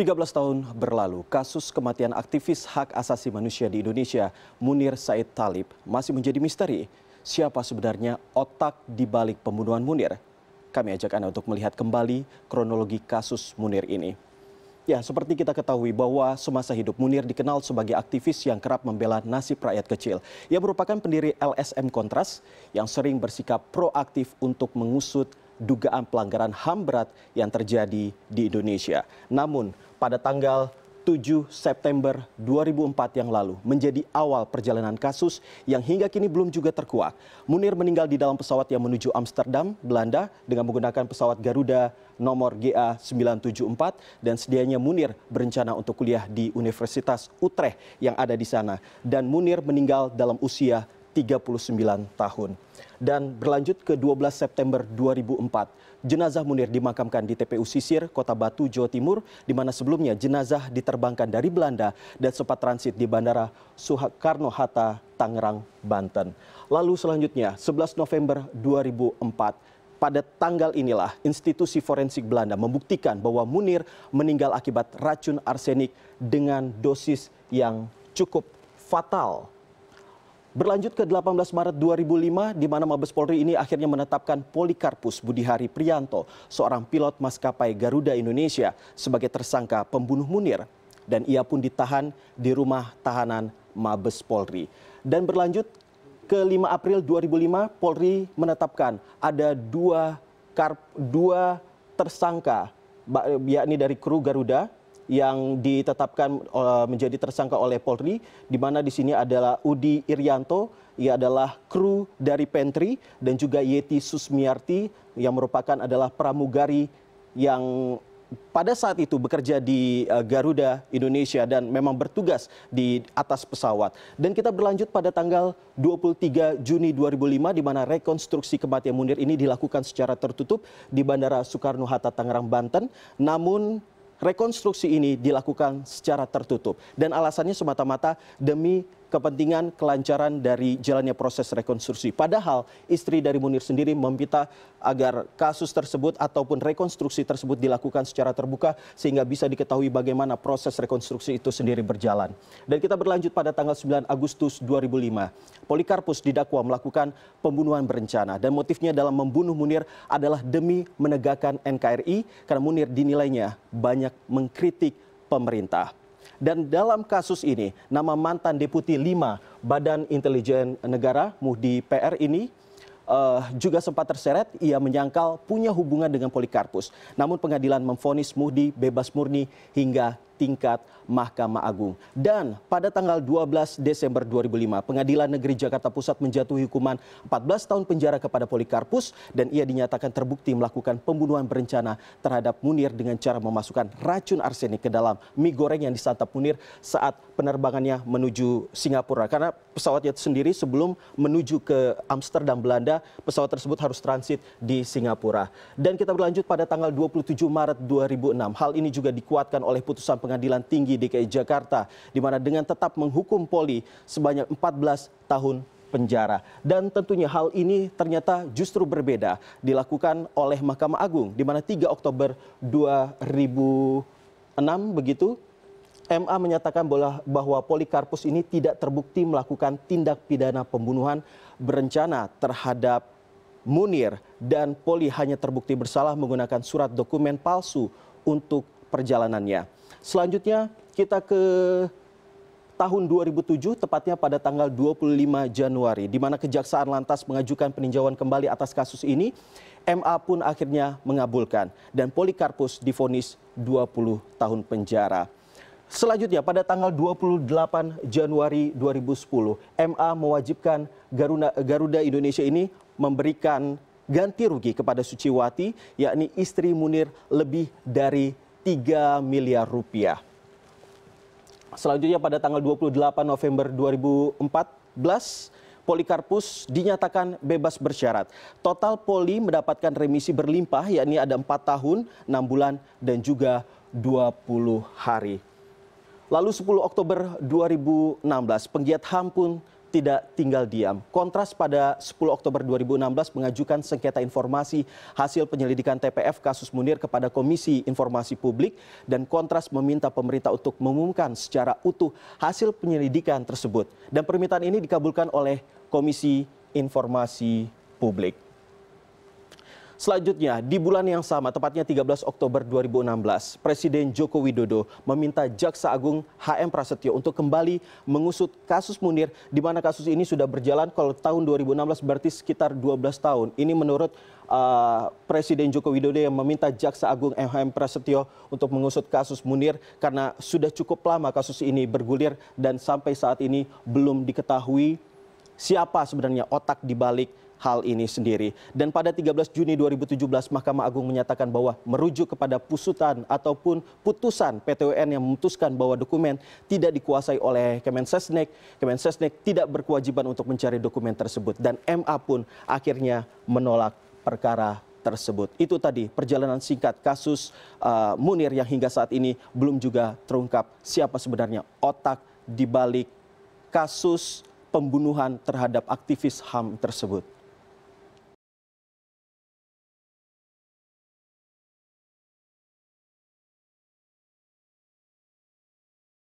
13 tahun berlalu, kasus kematian aktivis hak asasi manusia di Indonesia, Munir Said Talib, masih menjadi misteri. Siapa sebenarnya otak di balik pembunuhan Munir? Kami ajak Anda untuk melihat kembali kronologi kasus Munir ini. Ya, seperti kita ketahui bahwa semasa hidup Munir dikenal sebagai aktivis yang kerap membela nasib rakyat kecil. Ia merupakan pendiri LSM Kontras yang sering bersikap proaktif untuk mengusut dugaan pelanggaran HAM berat yang terjadi di Indonesia. Namun, pada tanggal 7 September 2004 yang lalu menjadi awal perjalanan kasus yang hingga kini belum juga terkuak. Munir meninggal di dalam pesawat yang menuju Amsterdam, Belanda dengan menggunakan pesawat Garuda nomor GA 974 dan sedianya Munir berencana untuk kuliah di Universitas Utrecht yang ada di sana dan Munir meninggal dalam usia 39 tahun. Dan berlanjut ke 12 September 2004, jenazah Munir dimakamkan di TPU Sisir, Kota Batu, Jawa Timur, di mana sebelumnya jenazah diterbangkan dari Belanda dan sempat transit di Bandara Soekarno-Hatta, Tangerang, Banten. Lalu selanjutnya, 11 November 2004, pada tanggal inilah institusi forensik Belanda membuktikan bahwa Munir meninggal akibat racun arsenik dengan dosis yang cukup fatal. Berlanjut ke 18 Maret 2005, di mana Mabes Polri ini akhirnya menetapkan Polikarpus Budihari Prianto, seorang pilot maskapai Garuda Indonesia, sebagai tersangka pembunuh Munir. Dan ia pun ditahan di rumah tahanan Mabes Polri. Dan berlanjut ke 5 April 2005, Polri menetapkan ada dua, karp, dua tersangka, yakni dari kru Garuda, yang ditetapkan eh, menjadi tersangka oleh Polri di mana di sini adalah Udi Irianto ia adalah kru dari Pentri dan juga Yeti Susmiarti yang merupakan adalah pramugari yang pada saat itu bekerja di eh, Garuda Indonesia dan memang bertugas di atas pesawat. Dan kita berlanjut pada tanggal 23 Juni 2005 di mana rekonstruksi kematian Munir ini dilakukan secara tertutup di Bandara Soekarno-Hatta Tangerang Banten. Namun rekonstruksi ini dilakukan secara tertutup dan alasannya semata mata demi kepentingan kelancaran dari jalannya proses rekonstruksi. Padahal istri dari Munir sendiri meminta agar kasus tersebut ataupun rekonstruksi tersebut dilakukan secara terbuka sehingga bisa diketahui bagaimana proses rekonstruksi itu sendiri berjalan. Dan kita berlanjut pada tanggal 9 Agustus 2005. Polikarpus didakwa melakukan pembunuhan berencana dan motifnya dalam membunuh Munir adalah demi menegakkan NKRI karena Munir dinilainya banyak mengkritik pemerintah. Dan dalam kasus ini, nama mantan Deputi 5 Badan Intelijen Negara, Muhdi PR ini, Uh, juga sempat terseret, ia menyangkal punya hubungan dengan Polikarpus. Namun pengadilan memfonis Muhdi bebas murni hingga tingkat Mahkamah Agung. Dan pada tanggal 12 Desember 2005, Pengadilan Negeri Jakarta Pusat menjatuhi hukuman 14 tahun penjara kepada Polikarpus dan ia dinyatakan terbukti melakukan pembunuhan berencana terhadap Munir dengan cara memasukkan racun arsenik ke dalam mie goreng yang disantap Munir saat penerbangannya menuju Singapura. Karena pesawatnya sendiri sebelum menuju ke Amsterdam, Belanda, pesawat tersebut harus transit di Singapura. Dan kita berlanjut pada tanggal 27 Maret 2006. Hal ini juga dikuatkan oleh putusan pengadilan pengadilan tinggi DKI Jakarta, di mana dengan tetap menghukum Poli sebanyak 14 tahun penjara. Dan tentunya hal ini ternyata justru berbeda dilakukan oleh Mahkamah Agung di mana 3 Oktober 2006 begitu MA menyatakan bahwa Polikarpus ini tidak terbukti melakukan tindak pidana pembunuhan berencana terhadap Munir dan Poli hanya terbukti bersalah menggunakan surat dokumen palsu untuk perjalanannya. Selanjutnya kita ke tahun 2007, tepatnya pada tanggal 25 Januari, di mana Kejaksaan lantas mengajukan peninjauan kembali atas kasus ini. MA pun akhirnya mengabulkan dan Polikarpus difonis 20 tahun penjara. Selanjutnya pada tanggal 28 Januari 2010, MA mewajibkan Garuda Garuda Indonesia ini memberikan ganti rugi kepada Suciwati yakni istri Munir lebih dari 3 miliar rupiah. Selanjutnya pada tanggal 28 November 2014, Polikarpus dinyatakan bebas bersyarat. Total Poli mendapatkan remisi berlimpah, yakni ada 4 tahun, 6 bulan, dan juga 20 hari. Lalu 10 Oktober 2016, penggiat HAM pun tidak tinggal diam. Kontras pada 10 Oktober 2016 mengajukan sengketa informasi hasil penyelidikan TPF kasus Munir kepada Komisi Informasi Publik dan Kontras meminta pemerintah untuk mengumumkan secara utuh hasil penyelidikan tersebut. Dan permintaan ini dikabulkan oleh Komisi Informasi Publik. Selanjutnya, di bulan yang sama, tepatnya 13 Oktober 2016, Presiden Joko Widodo meminta Jaksa Agung HM Prasetyo untuk kembali mengusut kasus Munir, di mana kasus ini sudah berjalan kalau tahun 2016 berarti sekitar 12 tahun. Ini menurut uh, Presiden Joko Widodo yang meminta Jaksa Agung HM Prasetyo untuk mengusut kasus Munir karena sudah cukup lama kasus ini bergulir dan sampai saat ini belum diketahui siapa sebenarnya otak di balik hal ini sendiri. Dan pada 13 Juni 2017 Mahkamah Agung menyatakan bahwa merujuk kepada pusutan ataupun putusan PT yang memutuskan bahwa dokumen tidak dikuasai oleh Kemensesnek, Kemensesnek tidak berkewajiban untuk mencari dokumen tersebut dan MA pun akhirnya menolak perkara tersebut. Itu tadi perjalanan singkat kasus uh, Munir yang hingga saat ini belum juga terungkap siapa sebenarnya otak dibalik kasus pembunuhan terhadap aktivis HAM tersebut.